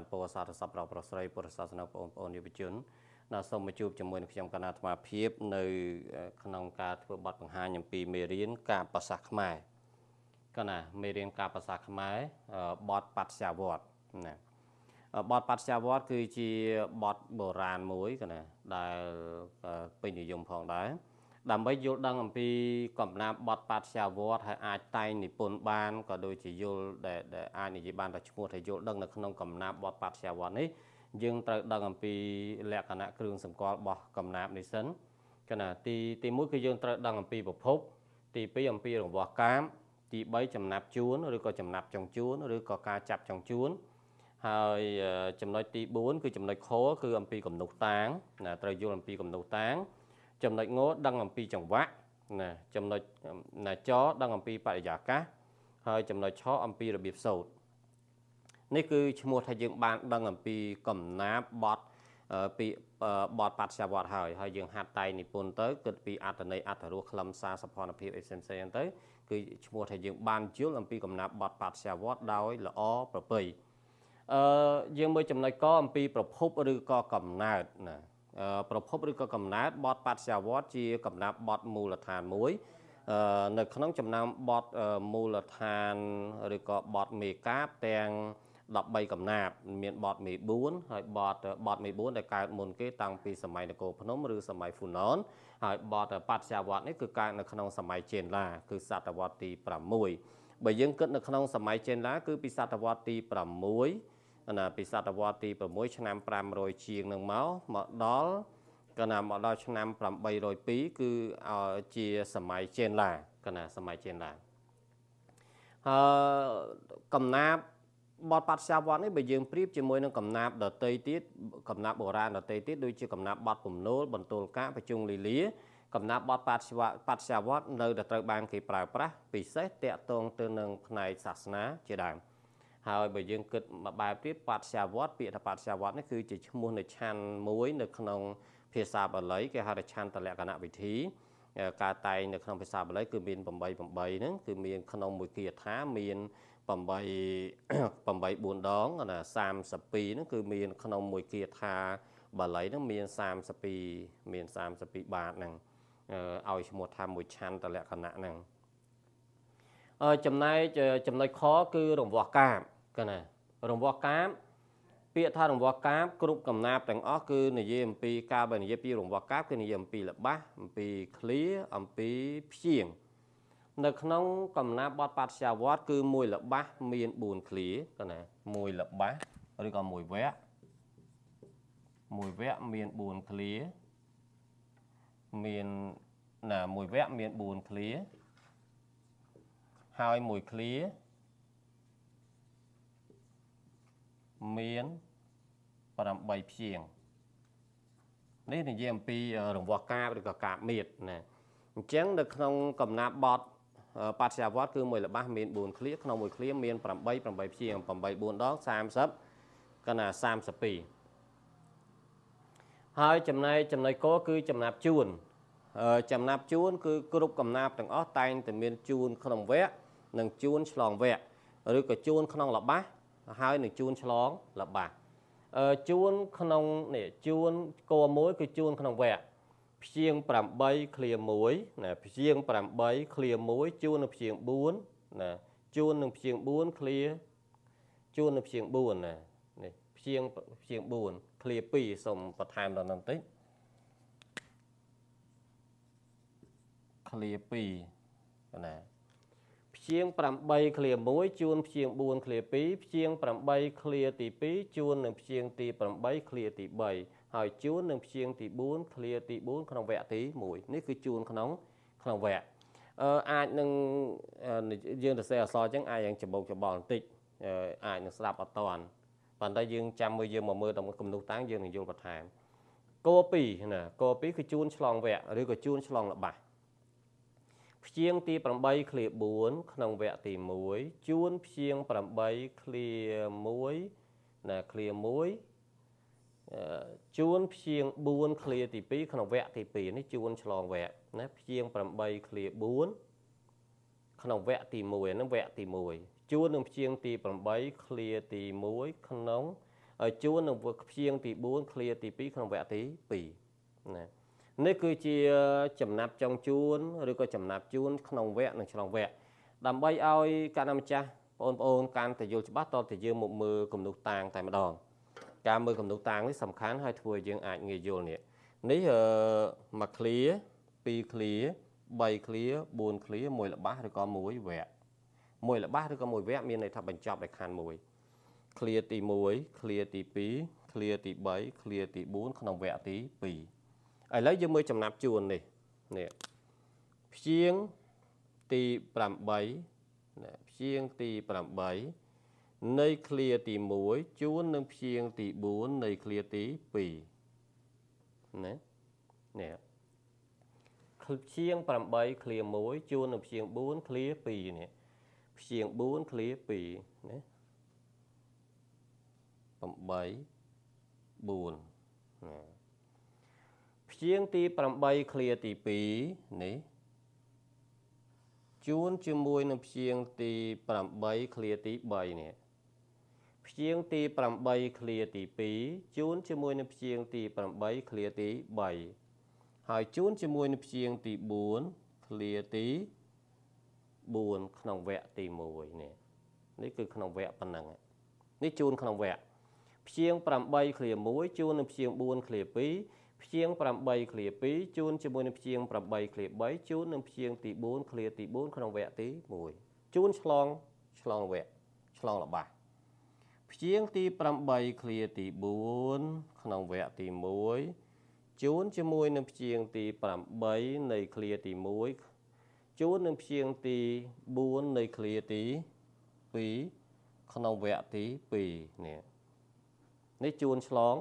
បានពោសាទសពរប្រុសស្រីពុរសាសនាបងប្អូនយុវជនណាសូមមកជួបជាមួយនឹងខ្ញុំកណាអាត្មាភាពនៅក្នុងការធ្វើបទបង្ហាញអំពីមេរៀនការប្រសាសខ្មែរកណាមេរៀនការប្រសាសខ្មែរបទបັດស្យាវត្តណាបទបັດស្យាវត្តគឺជាបទបុរាណមួយកណាដែលពេញនិយមផងដែរដើម្បីយល់ដឹង អំពីកំណាប់បទបាទ្យាវត្តហើយអាចតែងនិពន្ធបានក៏ដូចជាយល់ដែលដែលអាចនិយាយបានតែឈ្មោះថាយល់ដឹងនៅក្នុងកំណាប់បទបាទ្យាវត្តនេះយើងត្រូវដឹងអំពីលក្ខណៈគ្រឿងសម្គាល់របស់កំណាប់នេះសិនគណៈទីទី1គឺយើងត្រូវដឹង អំពីប្រភព ទី2អំពីរង្វាស់កាមទី3ចំណាប់ជួនឬក៏ចំណាប់ចុងជួនឬក៏ការចាប់ចុងជួនហើយចំណុចទី4គឺចំណុចខគឺអំពីកំនុះតាងណាត្រូវយល់អំពីកំនុះតាងចំណុចងដឹងអំពីចង្វាក់ណាចំណុចណាចរដឹងអំពីបរិយាកាសហើយចំណុចឆអំពីរបៀបសូត្រនេះគឺឈ្មោះថាយើងបានដឹងអំពីកំណាបបត់ពីបត់បច្ចាវត្តហើយហើយយើងហាត់តែនិពន្ធទៅគិតពីអត្តន័យអត្ថរសខ្លឹមសារសភនភាពអេផ្សេងផ្សេងទៅគឺឈ្មោះថាយើងបានយល់អំពីកំណាបបត់បច្ចាវត្តដោយល្អប្រពៃអឺយើងមើលចំណុចកអំពីប្រភពឬក៏កំណើតណាប្រភពឬក៏កំណើតបតបច្ចាវត្តជាកំណាប់បតមូលដ្ឋានមួយ នៅក្នុងចំណោមបតមូលដ្ឋានឬក៏បតមេកាបទាំង13កំណាបមានបតមេ4ហើយបតបតមេ4ដែលកើតមុនគេតាំងពីសម័យនគរភ្នំឬសម័យហ្វូណនហើយបតបច្ចាវត្តនេះគឺកើតនៅក្នុងសម័យចេនឡា គឺសតវត្សទី6បើយើងគិតនៅក្នុងសម័យចេនឡាគឺពីសតវត្សទី6ពីសតវត្សទី6ឆ្នាំ500ជាងនឹងមកមកដល់កណាមកដល់ឆ្នាំ802គឺជាសម័យចេនឡាកណាសម័យចេនឡាអឺកំណាបបទបត្យាវត្តនេះបើយើងប្រៀបជាមួយនឹងកំណាបដតីទៀតកំណាបបុរាណដតីទៀតដូចជាកំណាបបទពំនូលបន្ទូលកាប្រជុំលីលាកំណាប់បទបច្ចាបច្ចាវត្តនៅតែត្រូវបានគេប្រើប្រាស់ពិសេសតាក់ទងទៅនឹងផ្នែកសាសនាជាដើម។ហើយបើយើងគិតមកបែបទៀតបច្ចាវត្តពាក្យថាបច្ចាវត្តនេះគឺជាឈ្មោះនៃឆានមួយ នៅក្នុងភាសាបាលីគេហៅថាឆានតលក្ខណៈវិធី ការតែងនៅក្នុងភាសាបាលីគឺមាន8 8ហ្នឹងគឺ មាន ក្នុងមួយគាថាមាន8 8 4ដងណា32ហ្នឹងគឺមានក្នុងមួយគាថាបាលីហ្នឹង មាន32មាន32បាទហ្នឹងឲ្យឈ្មោះថាមួយឆានតលក្ខណៈហ្នឹងចំណែកចំណុចខគឺរង្វាស់កាបកណារង្វាស់កាបពាក្យថារង្វាស់កាបគ្រប់កំណាបទាំងអស់គឺនិយាយអំពីការបើនិយាយពីរង្វាស់កាបគឺនិយាយអំពីលបាស់អំពីឃ្លាអំពីព្យាង្គនៅក្នុងកំណាបបទបត្យាវត្តគឺមួយលបាស់មាន4ឃ្លាកណា មួយលបាស់ឬក៏មួយវគ្គមួយវគ្គមាន4ឃ្លាមានណាមួយវគ្គមាន4ឃ្លាហើយមួយឃ្លាមាន8ព្យាង្គនេះនិយាយអំពីរង្វាស់កាបឬក៏កាបមៀតណាអញ្ចឹងនៅក្នុងកំណាប់បតបច្ចាវត្តគឺមួយល្បាស់មាន4ឃ្លាក្នុងមួយឃ្លាមាន8 8ព្យាង្គ8 4ដង30កណា32ហើយចំណែកចំណុចកគឺចំណាប់ជួនចំណាប់ជួនគឺគ្រប់កំណាប់ទាំងអស់តែងតែមានជួន ក្នុងវគ្គនឹងជួនឆ្លងវគ្គឬក៏ជួន ក្នុងលបាសហើយនឹងជួនឆ្លងលបាសអឺជួនក្នុងនេះជួនគោមួយ គឺជួនក្នុងវគ្គព្យាង8ឃ្លា1ណាព្យាង8ឃ្លា1ជួននឹងព្យាង4ណាជួននឹងព្យាង4ឃ្លាជួននឹងព្យាង4ណានេះព្យាងព្យាង4ឃ្លា2សូមបន្ថែមដល់នោះបន្តិចឃ្លា2ណាជាង8ឃ្លា1ជួនព្យាង4ឃ្លា2ព្យាង8ឃ្លាទី2ជួននឹងព្យាងទី8ឃ្លាទី3ហើយជួននឹងព្យាងទី4ឃ្លាទី4ក្នុងវគ្គទី1នេះគឺជួន ក្នុងក្នុងវគ្គអឺអាចនឹងយើងសរសេរអក្សរអញ្ចឹងអាចយ៉ាងច្បោកច្បល់បន្តិចអាចនឹងស្ដាប់អត់តាន់ប៉ុន្តែយើងចាំមើលយើងមកមើលតាមគំនូសតាំងយើងនឹងយល់បន្ថែមក2ណាក2គឺជួនឆ្លងវគ្គឬក៏ជួនឆ្លងល្បាស់ព្យាង្គទី8ឃ្លា4ក្នុងវគ្គទី1ជួនព្យាង្គ8ឃ្លា1ណាឃ្លា1ជួនព្យាង្គ4ឃ្លាទី2ក្នុងវគ្គទី2នេះជួនឆ្លងវគ្គណាព្យាង្គ8ឃ្លា4ក្នុងវគ្គទី1ហ្នឹងវគ្គទី1ជួននឹងព្យាង្គទី8ឃ្លាទី1ក្នុង ជួននឹងព្យាង្គទី4ឃ្លាទី2ក្នុងវគ្គទី2ណានេះគឺជាចំណាប់ចុងជួនឬក៏ចំណាប់ជួនក្នុងវគ្គនិងឆ្លងវគ្គដើម្បីឲ្យការណាម្ចាស់បងប្អូនកាន់តែយល់ច្បាស់តើតើយើងមកមើលគំនូសតាងតែម្ដងការមើលគំនូសតាងនេះសំខាន់ហើយធ្វើឲ្យយើងអាចងាយយល់នេះនេះមួយឃ្លា2ឃ្លា3ឃ្លា4ឃ្លាមួយល្បាស់ឬក៏មួយវគ្គមួយល្បាស់ឬក៏មួយវគ្គមានន័យថាបញ្ចប់ដោយខណ្ឌមួយឃ្លាទី1ឃ្លាទី2ឃ្លាទី3ឃ្លាទី4ក្នុងវគ្គទី2ឥឡូវយើងមើលចំណាប់ជួននេះនេះព្យាង្គទី8ណាព្យាង្គទី8នៃឃ្លាទី1ជួននឹងព្យាង្គទី4នៃឃ្លាទី2ណានេះព្យាង្គ8ឃ្លា1ជួននឹងព្យាង្គ4ឃ្លា2នេះព្យាង្គ4ឃ្លា2ណា8 4ណាព្យាង្គទី8ឃ្លាទី2នេះជួនជាមួយនឹងព្យាង្គទី8ឃ្លាទី3នេះព្យាង្គទី8ឃ្លាទី2ជួនជាមួយនឹងព្យាង្គទី8ឃ្លាទី3ហើយជួនជាមួយនឹងព្យាង្គទី4ឃ្លាទី4ក្នុងវគ្គទី1នេះនេះគឺក្នុងវគ្គប៉ុណ្ណឹងនេះជួនក្នុងវគ្គព្យាង្គ8ឃ្លា1ជួននឹងព្យាង្គ4ឃ្លា2ព្យាង្គ8ឃ្លា2ជួនជាមួយនឹងព្យាង្គ8ឃ្លា3ជួននឹងព្យាង្គទី4ឃ្លាទី4ក្នុងវគ្គទី1ជួនឆ្លងឆ្លងវគ្គឆ្លងលបាស់ព្យាង្គទី8ឃ្លាទី4ក្នុងវគ្គទី1ជួនជាមួយនឹងព្យាង្គទី8នៃឃ្លាទី1ជួននឹងព្យាង្គទី4នៃឃ្លាទី2ក្នុងវគ្គទី2នេះនេះជួនឆ្លង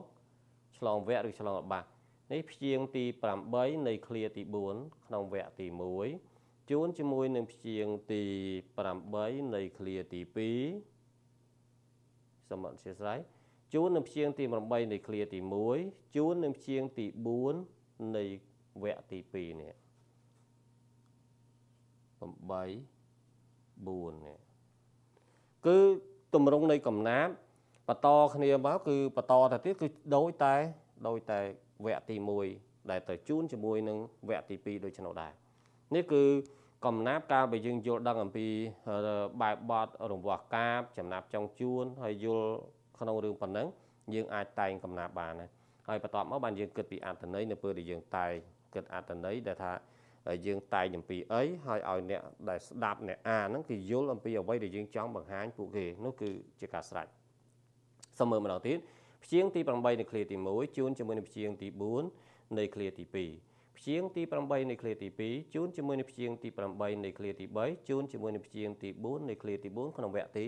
ឆ្លងវគ្គឬឆ្លងលបាស់នេះព្យាង្គទី8នៃឃ្លាទី4ក្នុងវគ្គទី1ជួនជាមួយនឹងព្យាង្គទី8នៃឃ្លាទី2សមអធិស្ឋានជួននឹងព្យាង្គទី8នៃឃ្លាទី1ជួននឹងព្យាង្គទី4នៃវគ្គទី2នេះ8 4នេះគឺតម្រងនៃកំណាបបន្តគ្នាមកគឺបន្តទៅទៀតគឺដូចតែដូចតែវគ្គទី1ដែលទៅជួនជាមួយនឹងវគ្គទី2ដូច្នោះដែរនេះគឺកំណាប់កាលបើយើងយល់ដឹងអំពីបែបបទរង្វាស់កាបចំណាប់ចង់ជួន ហើយយល់ក្នុងរឿងប៉ុណ្ណឹងយើងអាចតែងកំណាប់បានហើយហើយបន្ទាប់មកបានយើងគិតពីអត្តន័យនៅពេលដែលយើងតែងគិតអត្តន័យដែលថាយើងតែងអំពីអីហើយឲ្យអ្នកដែលស្ដាប់អ្នកអាហ្នឹងគឺយល់អំពីអ្វីដែលយើងចង់បង្ហាញពួកគេនោះគឺជាការស្រេចសូមមើលម្ដងទៀតព្យាង្គទី8នៃឃ្លាទី1ជួនជាមួយនឹងព្យាង្គទី4នៃឃ្លាទី2ព្យាង្គទី8នៃឃ្លាទី2ជួនជាមួយនឹងព្យាង្គទី8នៃឃ្លាទី3ជួនជាមួយនឹងព្យាង្គទី4នៃឃ្លាទី4ក្នុងវគ្គទី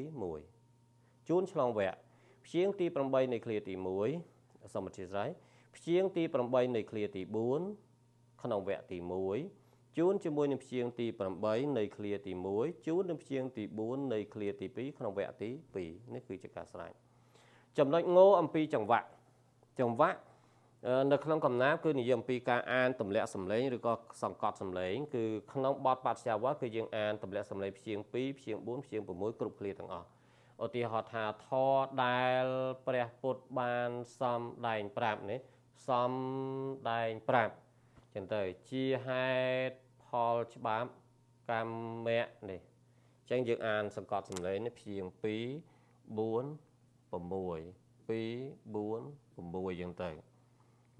1ជួនឆ្លងវគ្គព្យាង្គទី8នៃឃ្លាទី1សូមអធិស្ឋានព្យាង្គទី8នៃឃ្លាទី4ក្នុងវគ្គទី1ជួនជាមួយនឹងព្យាង្គទី8នៃឃ្លាទី1ជួននឹងព្យាង្គទី4នៃឃ្លាទី2ក្នុងវគ្គទី2នេះគឺជាការស្រាច់ចំណុចងោអំពីចង្វាក់ចង្វាក់នៅក្នុងកំណាបគឺនិយាយអំពីការអានទម្លាក់សម្លេងឬក៏សង្កត់សម្លេងគឺក្នុងបទបច្ចាវៈគឺយើងអានទម្លាក់សម្លេងព្យាង្គ2ព្យាង្គ4ព្យាង្គ6គ្រប់គ្នាទាំងអស់ឧទាហរណ៍ថាធរដែលព្រះពុទ្ធបានសំដែងប្រាប់នេះសំដែងប្រាប់ចឹងទៅជាហេតុផលច្បាប់កម្មៈនេះចឹងយើងអានសង្កត់សម្លេងនេះព្យាង្គ2 4 6 2 4 6ចឹងទៅ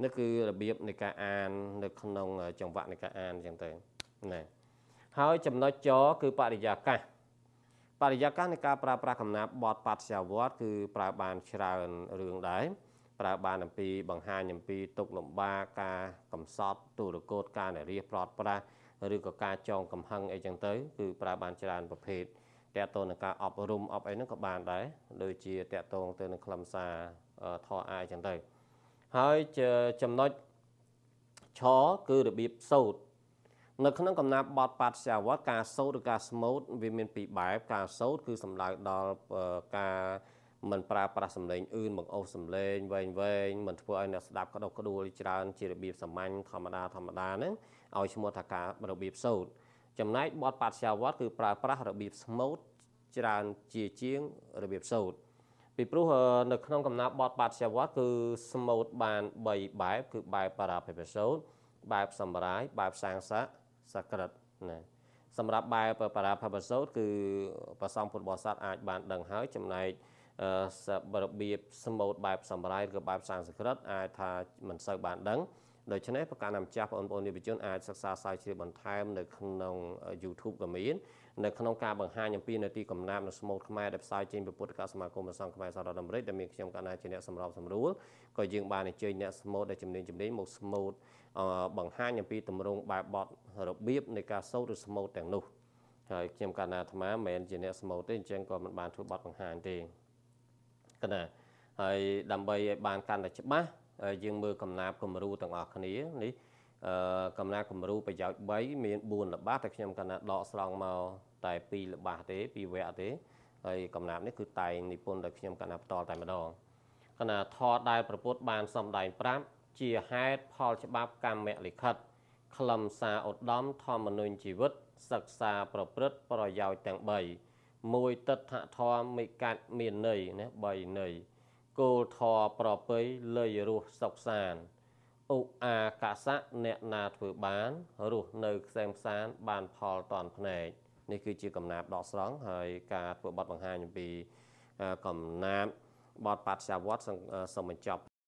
នេះគឺរបៀបនៃការអាននៅក្នុងចង្វាក់នៃការអានចឹងទៅណាហើយចំណុចចគឺបរិយាកាសបរិយាកាសនៃការប្រើប្រាស់កំណាបតបັດសាវត្តគឺប្រើបានច្រើនរឿងដែរប្រើបាន អំពី បង្ហាញអំពីទុកលំបាកការកំសត់ទូរគតការនិរិះប្រត់ប្រាស់ឬក៏ការចងកំហឹងអីចឹងទៅគឺប្រើបានច្រើនប្រភេទតកតងនឹងការអប់រំអប់អីហ្នឹងក៏បានដែរដូចជាតកតងទៅនឹងខ្លឹមសារថតអាយចឹងទៅហើយចំណុចឆគឺរបៀបសូត្រនៅក្នុងកំណាប់បទបាត់សាវត្តការសូត្រឬការស្មូតវាមានពីរបែបការសូត្រគឺសំដៅដល់ការមិនប្រើប្រាស់សម្លេងអឿនបង្អូសសម្លេងវែងវែងមិនធ្វើឲ្យអ្នកស្ដាប់ក្តុកក្តួលច្រើនជារបៀបសាមញ្ញធម្មតា ធម្មតាហ្នឹងឲ្យឈ្មោះថាការរបៀបសូត្រចំណែកបទបច្ចាវត្តគឺប្រើប្រាស់របៀបស្មូតច្រើនជាជាងរបៀបសូត្រពីព្រោះនៅក្នុងកំណាប់បទបច្ចាវត្តគឺស្មូតបាន3បែបគឺបែបបារាភិបសូត្របែបសម្រាយបែបសាងស័កសក្តិណាសម្រាប់បែបបារាភិបសូត្រគឺប្រសំពុទ្ធបរិស័ទអាចបានដឹងហើយចំណែករបៀបស្មូតបែបសម្រាយឬក៏បែបសាងសក្តិអាចថាមិនសូវបានដឹងដូច្នេះប្រការណាម្ចាស់បងប្អូនយុវជនអាចសិក្សាស្រាវជ្រាវបន្ថែមនៅក្នុង YouTube ក៏មាន នៅ ក្នុងការបង្ហាញអំពីនៅទីកំណាព្យនៅស្មូតខ្មែរដែលផ្សាយចេញពីពុទ្ធកសមាគមអសង្ឃខ្មែរសហរដ្ឋអាមេរិកដែលមានខ្ញុំកណ្ដាលជាអ្នកសម្របសម្រួលក៏យើងបានអញ្ជើញអ្នកស្មូតដែលជំនាញជំនាញមកស្មូតបង្ហាញអំពីតម្រងបែបបទរបៀបនៃការសូត្រឬស្មូតទាំងនោះហើយខ្ញុំកណ្ដាលអាត្មាមិនមែនជាអ្នកស្មូតទេអញ្ចឹងក៏មិនបានធ្វើបទបង្ហាញទេកណ្ដាលហើយដើម្បីឲ្យបានកាន់តែច្បាស់យើងមើលកំណាបគំរូទាំងអស់គ្នានេះកំណាបគំរូប្រយោជន៍3មាន4ល្បាស់តែខ្ញុំកណាដកស្រង់មកតែ2ល្បាស់ទេ2វគ្គទេហើយកំណាបនេះគឺតែងនិពន្ធដោយខ្ញុំកណាផ្ទាល់តែម្ដងគណៈធរដែលប្រពុតបានសំដែងប្រាប់ជាហេតុផលច្បាប់កម្មលិខិតខ្លឹមសារឧត្តមធម្មនុញ្ញជីវិត សិក្សាប្រព្រឹត្តប្រយោជន៍ទាំង3មួយទិដ្ឋធម៌មិកាត់មានន័យណា3ន័យគោលធរប្រពៃលយរស់សុខសានអុអាកសៈអ្នកណាធ្វើបានរស់នៅខ្សែមសាន បានផលតនភ្នែកនេះគឺជាកំណាបដកស្រង់ហើយការធ្វើបទបង្ហាញអំពីកំណាបបទបាត់សាវត្តសូមបញ្ចប់